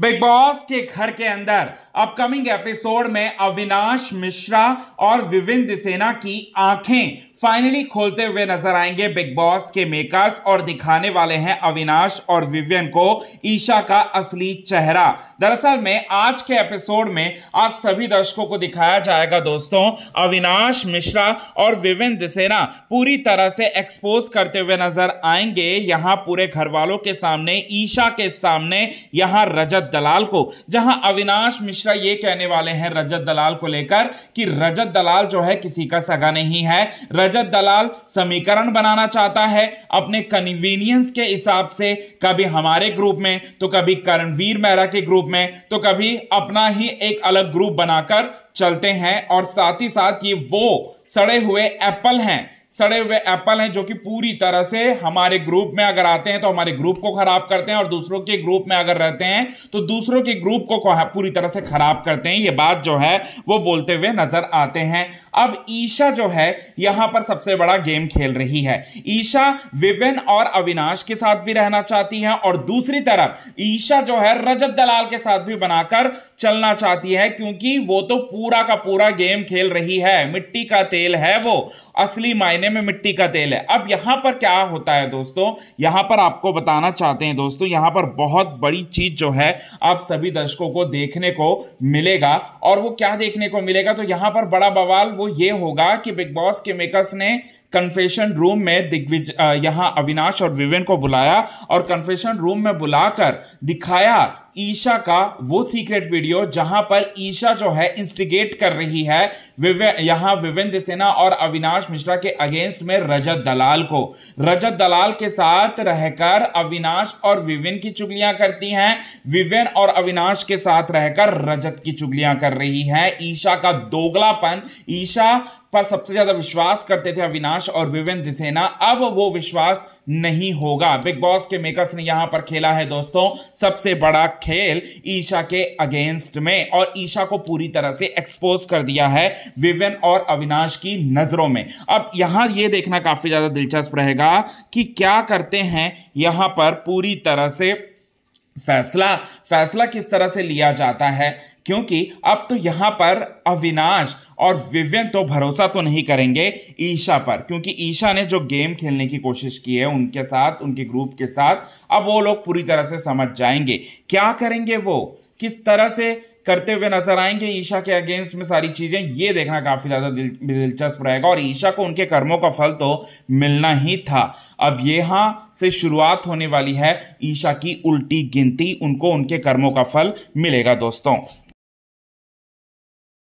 big Boss के घर के अंदर अपकमिंग एपिसोड में अविनाश मिश्रा और विविन दिसेना की आंखें फाइनली खोलते हुए नजर आएंगे बिग बॉस के मेकर्स और दिखाने वाले हैं अविनाश और विवियन को ईशा का असली चेहरा दरअसल में आज के एपिसोड में आप सभी दर्शकों को दिखाया जाएगा दोस्तों अविनाश मिश्रा और विविन दिसेना पूरी तरह से एक्सपोज करते हुए नजर आएंगे यहाँ पूरे घर वालों के सामने ईशा के सामने यहाँ रजत दलाल को जहां अविनाश मिश्रा ये कहने वाले हैं रजत दलाल को लेकर कि रजत दलाल जो है किसी का सगा नहीं है रजत दलाल समीकरण बनाना चाहता है अपने कन्वीनियंस के हिसाब से कभी हमारे ग्रुप में तो कभी करणवीर मेहरा के ग्रुप में तो कभी अपना ही एक अलग ग्रुप बनाकर चलते हैं और साथ ही साथ ये वो सड़े हुए एप्पल हैं सड़े हुए एप्पल हैं जो कि पूरी तरह से हमारे ग्रुप में अगर आते हैं तो हमारे ग्रुप को खराब करते हैं और दूसरों के ग्रुप में अगर रहते हैं तो दूसरों के ग्रुप को पूरी तरह से खराब करते हैं ये बात जो है वो बोलते हुए नजर आते हैं अब ईशा जो है यहां पर सबसे बड़ा गेम खेल रही है ईशा विपिन और अविनाश के साथ भी रहना चाहती है और दूसरी तरफ ईशा जो है रजत दलाल के साथ भी बनाकर चलना चाहती है क्योंकि वो तो पूरा का पूरा गेम खेल रही है मिट्टी का तेल है वो असली मायने बनने में मिट्टी का तेल है अब यहां पर क्या होता है दोस्तों यहां पर आपको बताना चाहते हैं दोस्तों यहां पर बहुत बड़ी चीज जो है आप सभी दर्शकों को देखने को मिलेगा और वो क्या देखने को मिलेगा तो यहां पर बड़ा बवाल वो ये होगा कि बिग बॉस के मेकर्स ने कन्फेशन रूम में दिग्विज यहाँ अविनाश और विवेन को बुलाया और कन्फेशन रूम में बुलाकर दिखाया ईशा का वो सीक्रेट वीडियो जहां पर ईशा जो है इंस्टिगेट कर रही है विवे यहाँ विवेन दिसेना और अविनाश मिश्रा के अगेंस्ट अगेंस्ट में रजत दलाल को रजत दलाल के साथ रहकर अविनाश और विविन की चुगलियां करती हैं विविन और अविनाश के साथ रहकर रजत की चुगलियां कर रही है ईशा का दोगलापन ईशा पर सबसे ज़्यादा विश्वास करते थे अविनाश और विवेन दिसेना अब वो विश्वास नहीं होगा बिग बॉस के मेकर्स ने यहाँ पर खेला है दोस्तों सबसे बड़ा खेल ईशा के अगेंस्ट में और ईशा को पूरी तरह से एक्सपोज कर दिया है विवेन और अविनाश की नज़रों में अब यहाँ ये देखना काफ़ी ज़्यादा दिलचस्प रहेगा कि क्या करते हैं यहाँ पर पूरी तरह से फैसला फैसला किस तरह से लिया जाता है क्योंकि अब तो यहाँ पर अविनाश और विवियन तो भरोसा तो नहीं करेंगे ईशा पर क्योंकि ईशा ने जो गेम खेलने की कोशिश की है उनके साथ उनके ग्रुप के साथ अब वो लोग पूरी तरह से समझ जाएंगे क्या करेंगे वो किस तरह से करते हुए नजर आएंगे ईशा के अगेंस्ट में सारी चीजें ये देखना काफी ज्यादा दिलचस्प रहेगा और ईशा को उनके कर्मों का फल तो मिलना ही था अब यहाँ से शुरुआत होने वाली है ईशा की उल्टी गिनती उनको उनके कर्मों का फल मिलेगा दोस्तों